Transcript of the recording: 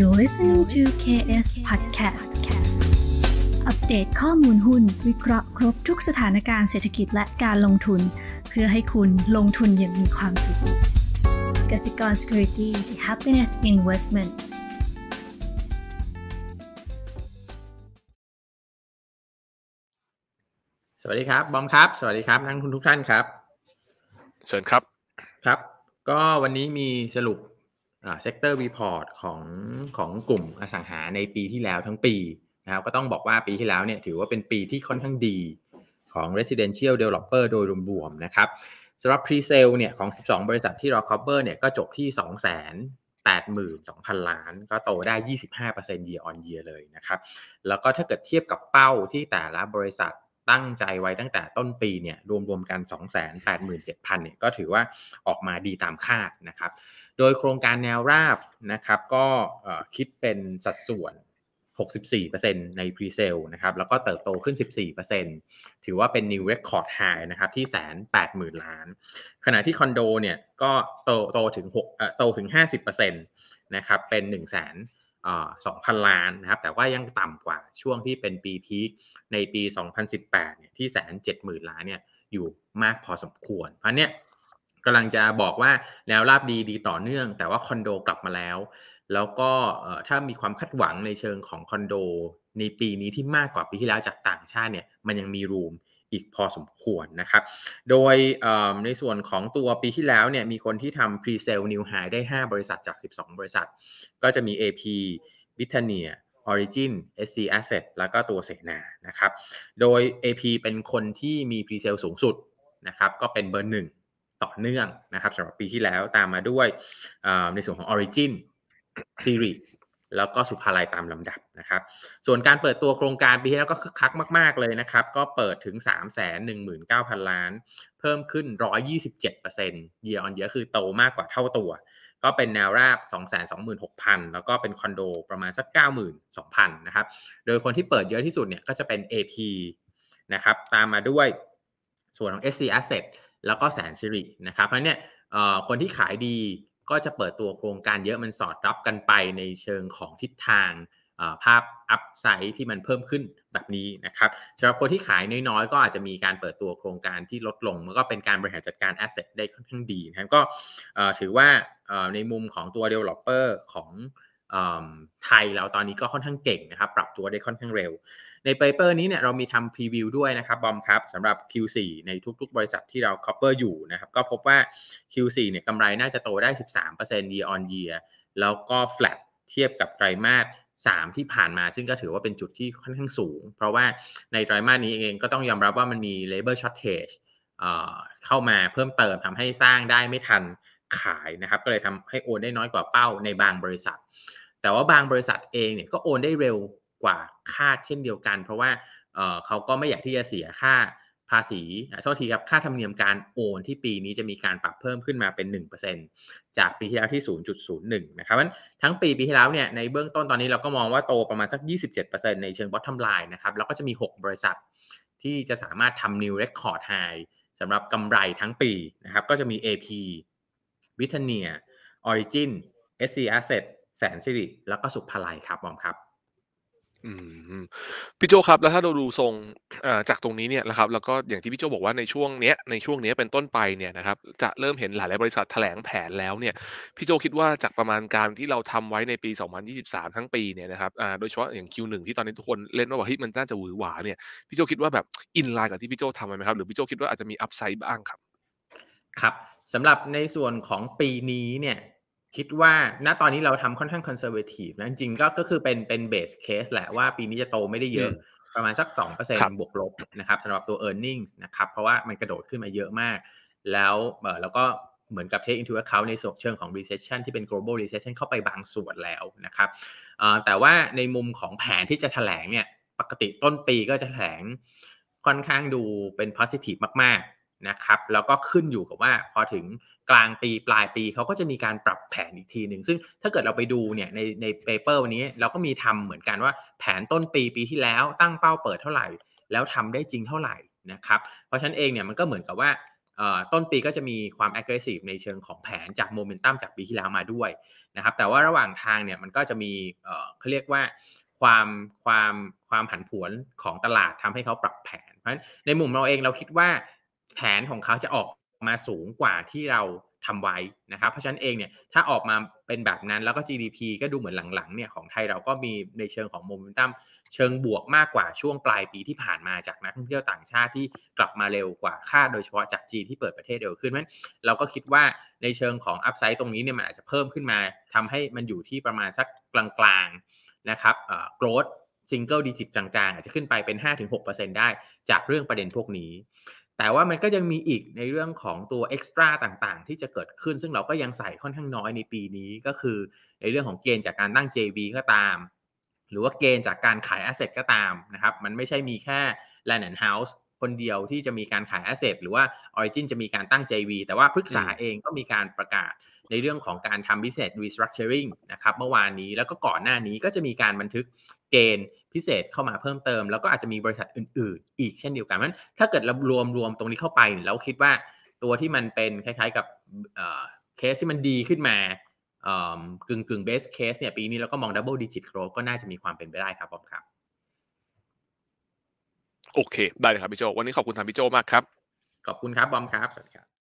You're listening to KS Podcast อัปเดตข้อมูลหุ้น วิเคราะห์ครบทุกสถานการณ์เศรษฐกิจและการลงทุน เพื่อให้คุณลงทุนอย่างมีความสุขกสิกร Security the Happiness Investment สวัสดีครับบอมครับ สวัสดีครับ นักทุนทุกท่านครับเชิญครับครับ ก็วันนี้มีสรุปเซกเตอร์รีพอร์ตของของกลุ่มอสังหาในปีที่แล้วทั้งปีนะครับก็ต้องบอกว่าปีที่แล้วเนี่ยถือว่าเป็นปีที่ค่อนข้างดีของ Residential Developer โดยรวมๆนะครับสำหรับ Pre-sale เนี่ยของ 12 บริษัทที่เรา cover เนี่ยก็จบที่ 2 8 2 0 0 0 ล้านก็โตได้ 25% year on year เลยนะครับแล้วก็ถ้าเกิดเทียบกับเป้าที่แต่ละบริษัทตั้งใจไว้ตั้งแต่ต้นปีเนี่ยรวมๆกัน 287,000เนี่ยก็ถือว่าออกมาดีตามคาดนะครับโดยโครงการแนวราบนะครับก็คิดเป็นสัดส่วน 64%ในพรีเซลนะครับแล้วก็เติบโตขึ้น 14%ถือว่าเป็น New Record High นะครับที่แสนแปดหมื่นล้าน ขณะที่คอนโดเนี่ยก็โตโตถึง6โตถึง 50%นะครับเป็น1 0 0 0 0แสนสองพันล้านนะครับแต่ว่ายังต่ำกว่าช่วงที่เป็นปีพีคในปี 2018เนี่ยที่แสนเจ็ดหมื่นล้านเนี่ยอยู่มากพอสมควรเพราะเนี่ยกำลังจะบอกว่าแนวราบดีดีต่อเนื่อง แต่ว่าคอนโดกลับมาแล้ว แล้วก็ถ้ามีความคาดหวังในเชิงของคอนโด ในปีนี้ที่มากกว่าปีที่แล้วจากต่างชาติเนี่ยมันยังมีรูมอีกพอสมควรนะครับ โดยในส่วนของตัวปีที่แล้วเนี่ยมีคนที่ทำ p r e s ซ l น New High ได้ 5 บริษัทจาก 12 บริษัท ก็จะมี AP b i t a n i a Origin SC Asset แล้วก็ตัวเสนานะครับ โดย AP เป็นคนที่มี p r e s ซ l สูงสุดนะครับก็เป็นเบอร์หนึ่งต่อเนื่องนะครับสำหรับปีที่แล้วตามมาด้วยในส่วนของ Origin Series แล้วก็สุภาลัยตามลำดับนะครับ ส่วนการเปิดตัวโครงการปีที่แล้วก็คึกคักมาก ๆ เลยนะครับก็เปิดถึง 319,000 ล้าน เพิ่มขึ้น 127% year on year คือโตมากกว่าเท่าตัว ก็เป็นแนวราบ 226,000 แล้วก็เป็นคอนโดประมาณสัก 92,000 นะครับ โดยคนที่เปิดเยอะที่สุดเนี่ยก็จะเป็น AP นะครับตามมาด้วยส่วนของ SC Asset แล้วก็แสนสิรินะครับ เพราะเนี่ยคนที่ขายดีก็จะเปิดตัวโครงการเยอะมันสอดรับกันไปในเชิงของทิศทางภาพอัพไซด์ที่มันเพิ่มขึ้นแบบนี้นะครับสำหรับคนที่ขายน้อยๆก็อาจจะมีการเปิดตัวโครงการที่ลดลงแล้วก็เป็นการบริหารจัดการแอสเซทได้ค่อนข้างดีนะครับก็ถือว่าในมุมของตัว Developer ของไทยเราตอนนี้ก็ค่อนข้างเก่งนะครับ ปรับตัวได้ค่อนข้างเร็วในเปเปอร์นี้เนี่ยเรามีทำพรีวิวด้วยนะครับบอมครับสำหรับ Q4 ในทุกๆ บริษัทที่เราคั v เปอยู่นะครับก็พบว่า Q4 เนี่ยกำไรน่าจะโตได้ 13% year on year แล้วก็ flat เทียบกับไตรมาส 3 ที่ผ่านมาซึ่งก็ถือว่าเป็นจุดที่ค่อนข้างสูง เพราะว่าในไตรมาสนี้เองก็ต้องยอมรับว่ามันมี labor shortage เข้ามาเพิ่มเติมทำให้สร้างได้ไม่ทันขายนะครับก็เลยทำให้โอนได้น้อยกว่าเป้าในบางบริษัท แต่ว่าบางบริษัทเองเนี่ยก็โอนได้เร็วกว่าคาดเช่นเดียวกัน เพราะว่าเขาก็ไม่อยากที่จะเสียค่าภาษีโทษทีครับ ค่าธรรมเนียมการโอนที่ปีนี้จะมีการปรับเพิ่มขึ้นมาเป็น 1%จากปีที่แล้วที่ 0.01 นะครับนั้นทั้งปีปีที่แล้วเนี่ยในเบื้องต้นตอนนี้เราก็มองว่าโตประมาณสัก 27%ในเชิงบอ t ทำ m l i นะครับแล้วก็จะมี 6 บริษัทที่จะสามารถทำ new record high สำหรับกำไรทั้งปีนะครับก็จะมี AP v i t a n i a Origin SC Asset แสนสิริแล้วก็สุภาลัยครับผอมครับอืมพี่โจครับแล้วถ้าเราดูทรงจากตรงนี้เนี่ยนะครับแล้วก็อย่างที่พี่โจบอกว่าในช่วงเนี้ยในช่วงเนี้ยเป็นต้นไปเนี่ยนะครับ จะเริ่มเห็นหลายบริษัทแถลงแผนแล้วเนี่ยพี่โจคิดว่าจากประมาณการที่เราทำไว้ในปี 2023 ทั้งปีเนี่ยนะครับโดยเฉพาะอย่าง Q1 ที่ตอนนี้ทุกคนเล่นว่าแบบเฮ้ยมันน่าจะหวือหวาเนี่ย พี่โจคิดว่าแบบอินไลน์กับที่พี่โจทำไหมครับ หรือพี่โจคิดว่าอาจจะมีอัพไซด์บ้างครับ ครับสำหรับในส่วนของปีนี้เนี่ยคิดว่าณตอนนี้เราทำค่อนข้างคอนเซอร์เวทีฟนะจริงก็ก็คือเป็นเป็นเบสเคสแหละว่าปีนี้จะโตไม่ได้เยอะ ประมาณสัก 2%บวกลบนะครับสำหรับตัว e a r n i n g นะครับเพราะว่ามันกระโดดขึ้นมาเยอะมาก แล้วเออแล้วก็เหมือนกับ take into account ในส่วนเชิงของ recession ที่เป็น global recession เข้าไปบางส่วนแล้วนะครับแต่ว่าในมุมของแผนที่จะถแถลงเนี่ยปกติต้นปีก็จะถแถลงค่อนข้างดูเป็น positive มากนะครับแล้วก็ขึ้นอยู่กับว่าพอถึงกลางปีปลายปีเขาก็จะมีการปรับแผนอีกทีหนึ่งซึ่งถ้าเกิดเราไปดูเนี่ยในในเปเปอร์วันนี้เราก็มีทำเหมือนกันว่า แผนต้นปีปีที่แล้วตั้งเป้าเปิดเท่าไหร่ แล้วทำได้จริงเท่าไหร่นะครับเพราะฉะนั้นเองเนี่ยมันก็เหมือนกับว่าต้นปีก็จะมีความ aggressive ในเชิงของแผนจากโมเมนตัมจากปีที่แล้วมาด้วยนะครับแต่ว่าระหว่างทางเนี่ยมันก็จะมีเขาเรียกว่าความความความผันผวนของตลาดทำให้เขาปรับแผน เพราะฉะนั้นในมุมเราเองเราคิดว่าแผนของเขาจะออกมาสูงกว่าที่เราทำไว้นะครับเพราะฉะนั้นเองเนี่ยถ้าออกมาเป็นแบบนั้นแล้วก็ GDP ก็ดูเหมือนหลังๆเนี่ยของไทยเราก็มีในเชิงของโมเมนตัมเชิงบวกมากกว่าช่วงปลายปีที่ผ่านมาจากนักท่องเที่ยวต่างชาติที่กลับมาเร็วกว่าคาดโดยเฉพาะจากจีนที่เปิดประเทศเร็วขึ้นนั้น เราก็คิดว่าในเชิงของอัพไซด์ตรงนี้เนี่ยมันอาจจะเพิ่มขึ้นมา ทำให้มันอยู่ที่ประมาณสักกลางๆนะครับเอ่อ growth ซิงเกิลดิจิตกลางๆอาจจะขึ้นไปเป็น5-6%ได้จากเรื่องประเด็นพวกนี้แต่ว่ามันก็ยังมีอีกในเรื่องของตัวเอ็กซ์ตร้าต่างๆ ที่จะเกิดขึ้น ซึ่งเราก็ยังใส่ค่อนข้างน้อยในปีนี้ก็คือ ในเรื่องของเกณฑ์จากการตั้ง JV ก็ตาม หรือว่าเกณฑ์จากการขายแอสเซทก็ตามนะครับมันไม่ใช่มีแค่ Land and House คนเดียวที่จะมีการขายแอสเซทหรือว่า Origin จะมีการตั้ง JV แต่ว่าพฤกษาเองก็มีการประกาศในเรื่องของการทำ business restructuring นะครับเมื่อวานนี้แล้วก็ก่อนหน้านี้ก็จะมีการบันทึกเกณฑ์พิเศษเข้ามาเพิ่มเติม แล้วก็อาจจะมีบริษัทอื่น ๆ อีกเช่นเดียวกันนั้นถ้าเกิดเรารวมรวมตรงนี้เข้าไปแล้วคิดว่าตัวที่มันเป็นคล้ายๆกับเคสที่มันดีขึ้นมากึ่งกึ่งเบสเคสเนี่ยปีนี้เราก็มองดับเบิลดิจิตโกรก็น่าจะมีความเป็นไปได้ครับบอมครับโอเค ได้เลยครับพี่โจวันนี้ขอบคุณทางพี่โจมากครับ ขอบคุณครับบอมครับ สวัสดีครับ